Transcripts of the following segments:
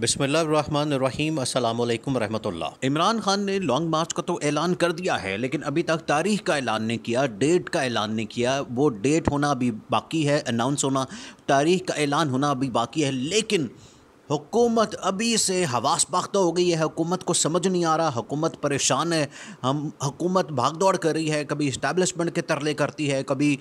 बिसमीम अल्लाम रहमतुल्लाह इमरान खान ने लॉन्ग मार्च का तो ऐलान कर दिया है लेकिन अभी तक तारीख का ऐलान नहीं किया डेट का ऐलान नहीं किया वो डेट होना अभी बाकी है अनाउंस होना तारीख का ऐलान होना अभी बाकी है लेकिन हुकूमत अभी से हवास पाख्ता हो गई है हुकूमत को समझ नहीं आ रहा हुकूमत परेशान है हम हुकूमत भाग दौड़ कर रही है कभी इस्टेबलिशमेंट के तरले करती है कभी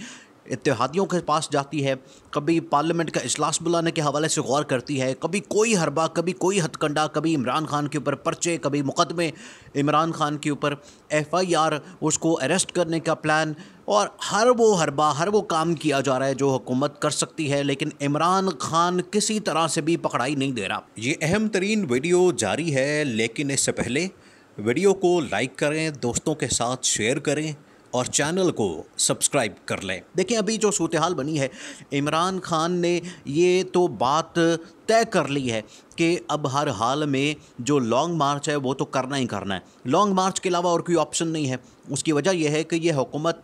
इतिहादियों के पास जाती है कभी पार्लियामेंट का अजलास बुलाने के हवाले से गौर करती है कभी कोई हरबा कभी कोई हथकंडा कभी इमरान खान के ऊपर पर्चे कभी मुकदमे इमरान खान के ऊपर एफ़ आई आर उसको अरेस्ट करने का प्लान और हर वो हरबा हर वो काम किया जा रहा है जो हुकूमत कर सकती है लेकिन इमरान खान किसी तरह से भी पकड़ाई नहीं दे रहा ये अहम तरीन वीडियो जारी है लेकिन इससे पहले वीडियो को लाइक करें दोस्तों के साथ शेयर करें और चैनल को सब्सक्राइब कर लें देखिए अभी जो सूरत हाल बनी है इमरान खान ने ये तो बात तय कर ली है कि अब हर हाल में जो लॉन्ग मार्च है वो तो करना ही करना है लॉन्ग मार्च के अलावा और कोई ऑप्शन नहीं है उसकी वजह यह है कि यह हुकूमत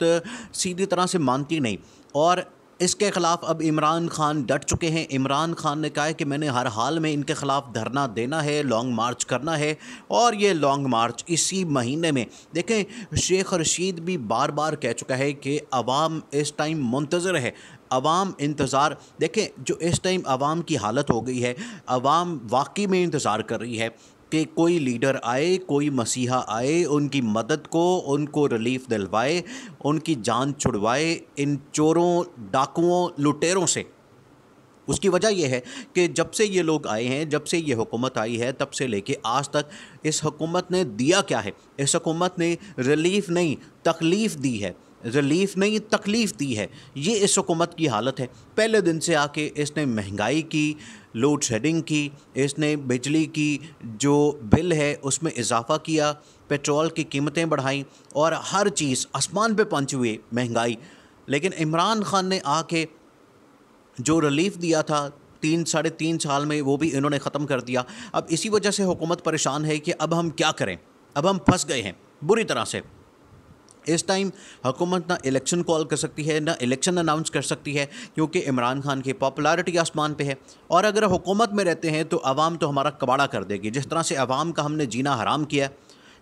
सीधी तरह से मानती नहीं और इसके खिलाफ अब इमरान खान डट चुके हैं इमरान खान ने कहा है कि मैंने हर हाल में इनके खिलाफ धरना देना है लॉन्ग मार्च करना है और ये लॉन्ग मार्च इसी महीने में देखें शेख रशीद भी बार बार कह चुका है कि अवाम इस टाइम मुंतज़र है अवाम इंतज़ार देखें जो इस टाइम आवाम की हालत हो गई है अवाम वाकई में इंतज़ार कर रही है कि कोई लीडर आए कोई मसीहा आए उनकी मदद को उनको रिलीफ दिलवाए उनकी जान छुड़वाए इन चोरों डाकुओं लुटेरों से उसकी वजह यह है कि जब से ये लोग आए हैं जब से ये हुकूमत आई है तब से लेके आज तक इस हुकूमत ने दिया क्या है इस हुकूमत ने रिलीफ नहीं तकलीफ़ दी है रिलीफ नहीं तकलीफ़ दी है ये इस हुकूमत की हालत है पहले दिन से आके इसने महंगाई की लोड शेडिंग की इसने बिजली की जो बिल है उसमें इजाफा किया पेट्रोल की कीमतें बढ़ाई और हर चीज़ आसमान पे पहुँच हुई महंगाई लेकिन इमरान खान ने आके जो रिलीफ दिया था तीन साढ़े तीन साल में वो भी इन्होंने ख़त्म कर दिया अब इसी वजह से हुकूमत परेशान है कि अब हम क्या करें अब हम फंस गए हैं बुरी तरह से इस टाइम हुकूमत ना इलेक्शन कॉल कर सकती है ना इलेक्शन अनाउंस कर सकती है क्योंकि इमरान खान की पॉपुलैरिटी आसमान पे है और अगर हुकूमत में रहते हैं तो आवाम तो हमारा कबाड़ा कर देगी जिस तरह से आवाम का हमने जीना हराम किया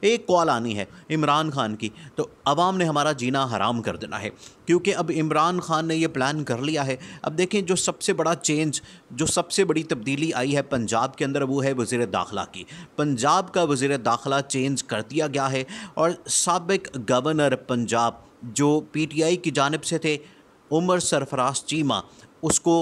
एक कॉल आनी है इमरान खान की तो अवाम ने हमारा जीना हराम कर देना है क्योंकि अब इमरान खान ने ये प्लान कर लिया है अब देखें जो सबसे बड़ा चेंज जो सबसे बड़ी तब्दीली आई है पंजाब के अंदर वो है वज़ी दाखला की पंजाब का वज़ी दाखला चेंज कर दिया गया है और सबक गवर्नर पंजाब जो आई की जानब से थे उमर सरफराज चीमा उसको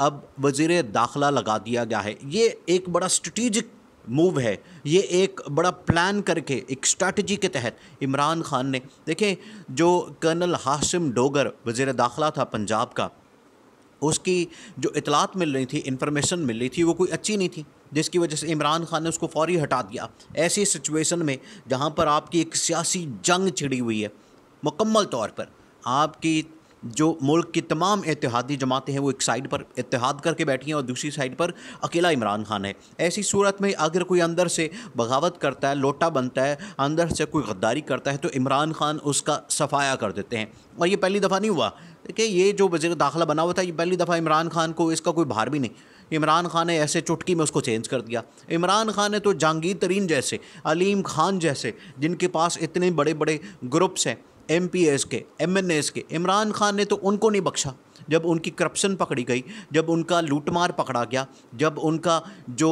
अब वजीर दाखला लगा दिया गया है ये एक बड़ा स्ट्रेटिजिक मूव है ये एक बड़ा प्लान करके एक स्ट्रैटी के तहत इमरान खान ने देखें जो कर्नल हाशिम डोगर वज़ी दाखिला था पंजाब का उसकी जो इतलात मिल रही थी इन्फॉर्मेशन मिल रही थी वो कोई अच्छी नहीं थी जिसकी वजह से इमरान खान ने उसको फौरी हटा दिया ऐसी सिचुएशन में जहाँ पर आपकी एक सियासी जंग छिड़ी हुई है मुकम्मल तौर पर आपकी जो मुल्क की तमाम इतिहादी जमातें हैं वो एक साइड पर इतिहाद करके बैठी हैं और दूसरी साइड पर अकेला इमरान खान है ऐसी सूरत में अगर कोई अंदर से बगावत करता है लोटा बनता है अंदर से कोई गद्दारी करता है तो इमरान खान उसका सफाया कर देते हैं और ये पहली दफ़ा नहीं हुआ कि ये जो वजी दाखिला बना हुआ था ये पहली दफ़ा इमरान खान को इसका कोई भार भी नहीं इमरान खान ने ऐसे चुटकी में उसको चेंज कर दिया इमरान खान ने तो जहांगीर तरीन जैसे अलीम खान जैसे जिनके पास इतने बड़े बड़े ग्रुप्स हैं एम पी एस के एम एन एस के इमरान खान ने तो उनको नहीं बख्शा जब उनकी करप्शन पकड़ी गई जब उनका लूटमार पकड़ा गया जब उनका जो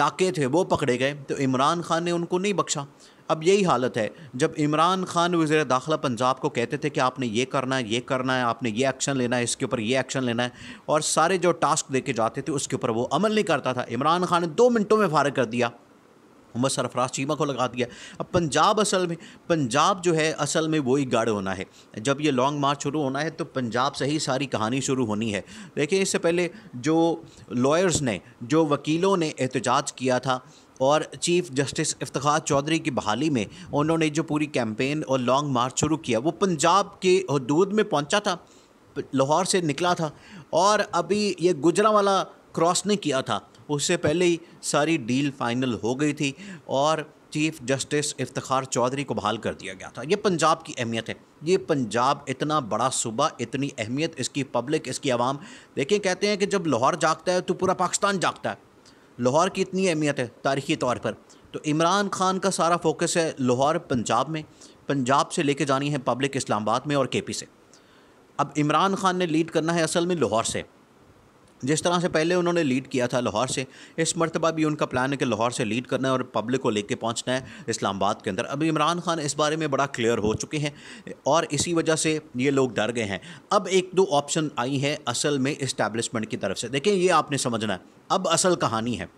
डाके थे वो पकड़े गए तो इमरान खान ने उनको नहीं बख्शा अब यही हालत है जब इमरान खान वज़र दाखिला पंजाब को कहते थे कि आपने ये करना है ये करना है आपने ये एक्शन लेना है इसके ऊपर ये एक्शन लेना है और सारे जो टास्क दे के जाते थे उसके ऊपर वो अमल नहीं करता था इमरान खान ने दो मिनटों में फारग कर दिया मोहम्मद सरफराज चीमा को लगा दिया अब पंजाब असल में पंजाब जो है असल में वही गढ़ होना है जब ये लॉन्ग मार्च शुरू होना है तो पंजाब से ही सारी कहानी शुरू होनी है देखिए इससे पहले जो लॉयर्स ने जो वकीलों ने एहतजाज किया था और चीफ जस्टिस इफ्तार चौधरी की बहाली में उन्होंने जो पूरी कैंपेन और लॉन्ग मार्च शुरू किया वो पंजाब के हदूद में पहुँचा था लाहौर से निकला था और अभी ये गुजरा वाला क्रॉस नहीं किया था उससे पहले ही सारी डील फाइनल हो गई थी और चीफ जस्टिस इफ्तार चौधरी को बहाल कर दिया गया था ये पंजाब की अहमियत है ये पंजाब इतना बड़ा सूबा इतनी अहमियत इसकी पब्लिक इसकी आवाम देखिए कहते हैं कि जब लाहौर जागता है तो पूरा पाकिस्तान जागता है लाहौर की इतनी अहमियत है तारीखी तौर पर तो इमरान खान का सारा फोकस है लाहौर पंजाब में पंजाब से लेके जानी है पब्लिक इस्लामाबाद में और के पी से अब इमरान खान ने लीड करना है असल में लाहौर से जिस तरह से पहले उन्होंने लीड किया था लाहौर से इस मरतबा भी उनका प्लान है कि लाहौर से लीड करना है और पब्लिक को लेके पहुंचना है इस्लामाबाद के अंदर अब इमरान खान इस बारे में बड़ा क्लियर हो चुके हैं और इसी वजह से ये लोग डर गए हैं अब एक दो ऑप्शन आई है असल में इस्टेब्लिशमेंट की तरफ से देखिए ये आपने समझना है अब असल कहानी है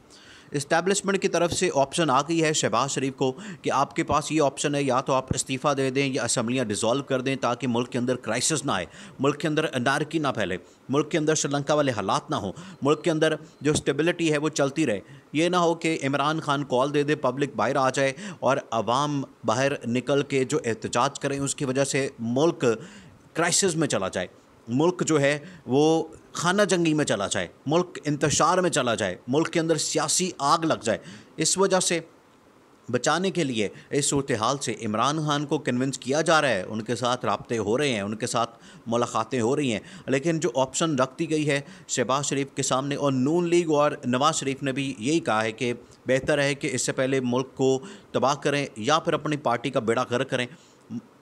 इस्टेब्लिशमेंट की तरफ से ऑप्शन आ गई है शहबाज शरीफ को कि आपके पास ये ऑप्शन है या तो आप इस्तीफ़ा दे दें या असम्बलियाँ डिसॉल्व कर दें ताकि मुल्क के अंदर क्राइसिस ना आए मुल्क के अंदर अनारकी ना फैले मुल्क के अंदर श्रीलंका वाले हालात ना हो मुल्क के अंदर जो स्टेबिलिटी है वो चलती रहे ये ना हो कि इमरान खान कॉल दे दे पब्लिक बाहर आ जाए और आवाम बाहर निकल के जो एहतजाज करें उसकी वजह से मुल्क क्राइसिस में चला जाए मुल्क जो है वो खाना जंगी में चला जाए मुल्क इंतशार में चला जाए मुल्क के अंदर सियासी आग लग जाए इस वजह से बचाने के लिए इस सूरत हाल से इमरान खान को कन्विंस किया जा रहा है उनके साथ रबते हो रहे हैं उनके साथ मुलाकातें हो रही हैं लेकिन जो ऑप्शन रख दी गई है शहबाज शरीफ के सामने और नून लीग और नवाज शरीफ ने भी यही कहा है कि बेहतर है कि इससे पहले मुल्क को तबाह करें या फिर अपनी पार्टी का बेड़ा गर्क करें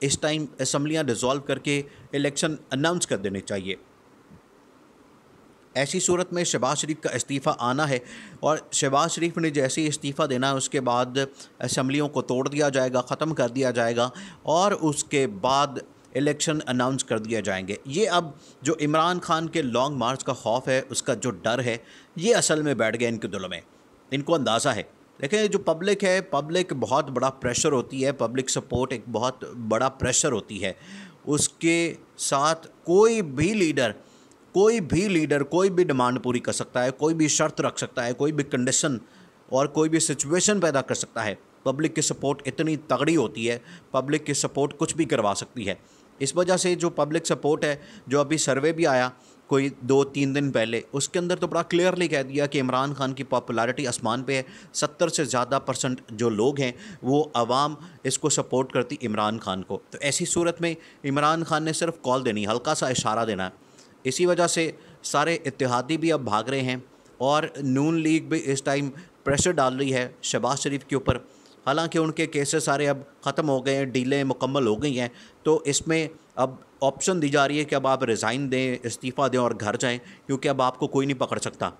इस टाइम असम्बलियाँ डिज़ोल्व करके इलेक्शन अनाउंस कर देने चाहिए ऐसी सूरत में शहबाज शरीफ का इस्तीफ़ा आना है और शहबाज शरीफ ने जैसे ही इस्तीफ़ा देना है उसके बाद असम्बलियों को तोड़ दिया जाएगा ख़त्म कर दिया जाएगा और उसके बाद इलेक्शन अनाउंस कर दिए जाएंगे ये अब जो इमरान खान के लॉन्ग मार्च का खौफ है उसका जो डर है ये असल में बैठ गया इनके दिलों में इनको अंदाज़ा है देखें जो पब्लिक है पब्लिक बहुत बड़ा प्रेशर होती है पब्लिक सपोर्ट एक बहुत बड़ा प्रेशर होती है उसके साथ कोई भी लीडर कोई भी लीडर कोई भी डिमांड पूरी कर सकता है कोई भी शर्त रख सकता है कोई भी कंडीशन और कोई भी सिचुएशन पैदा कर सकता है पब्लिक की सपोर्ट इतनी तगड़ी होती है पब्लिक की सपोर्ट कुछ भी करवा सकती है इस वजह से जो पब्लिक सपोर्ट है जो अभी सर्वे भी आया कोई दो तीन दिन पहले उसके अंदर तो बड़ा क्लियरली कह दिया कि इमरान खान की पॉपुलैरिटी आसमान पे है सत्तर से ज़्यादा परसेंट जो लोग हैं वो आवाम इसको सपोर्ट करती इमरान खान को तो ऐसी सूरत में इमरान खान ने सिर्फ कॉल देनी हल्का सा इशारा देना है इसी वजह से सारे इतिहादी भी अब भाग रहे हैं और नून लीग भी इस टाइम प्रेशर डाल रही है शहबाज शरीफ के ऊपर हालांकि उनके केसेस सारे अब ख़त्म हो गए हैं डीलें मुकम्मल हो गई हैं तो इसमें अब ऑप्शन दी जा रही है कि अब आप रिज़ाइन दें इस्तीफ़ा दें और घर जाएं क्योंकि अब आपको कोई नहीं पकड़ सकता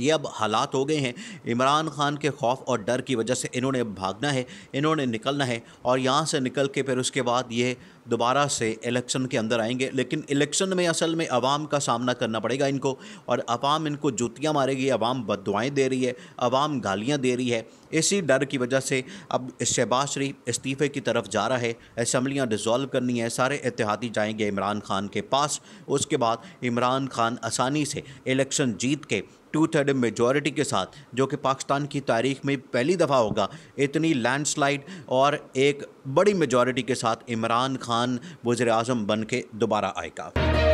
ये अब हालात हो गए हैं इमरान खान के खौफ और डर की वजह से इन्होंने भागना है इन्होंने निकलना है और यहाँ से निकल के फिर उसके बाद ये दोबारा से इलेक्शन के अंदर आएंगे लेकिन इलेक्शन में असल में आवाम का सामना करना पड़ेगा इनको और आवाम इनको जूतियाँ मारेगी आवाम बदवाएँ दे रही है आवाम गालियाँ दे रही है इसी डर की वजह से अब शहबाज शरीफ इस्तीफ़े की तरफ जा रहा है असम्बलियाँ डिज़ोल्व करनी है सारे इतिहादी जाएंगे इमरान खान के पास उसके बाद इमरान खान आसानी से इलेक्शन जीत के टू थर्ड मेजॉरिटी के साथ जो कि पाकिस्तान की तारीख में पहली दफ़ा होगा इतनी लैंडस्लाइड और एक बड़ी मेजॉरिटी के साथ इमरान खान खान वजर अजम बन के दोबारा आएगा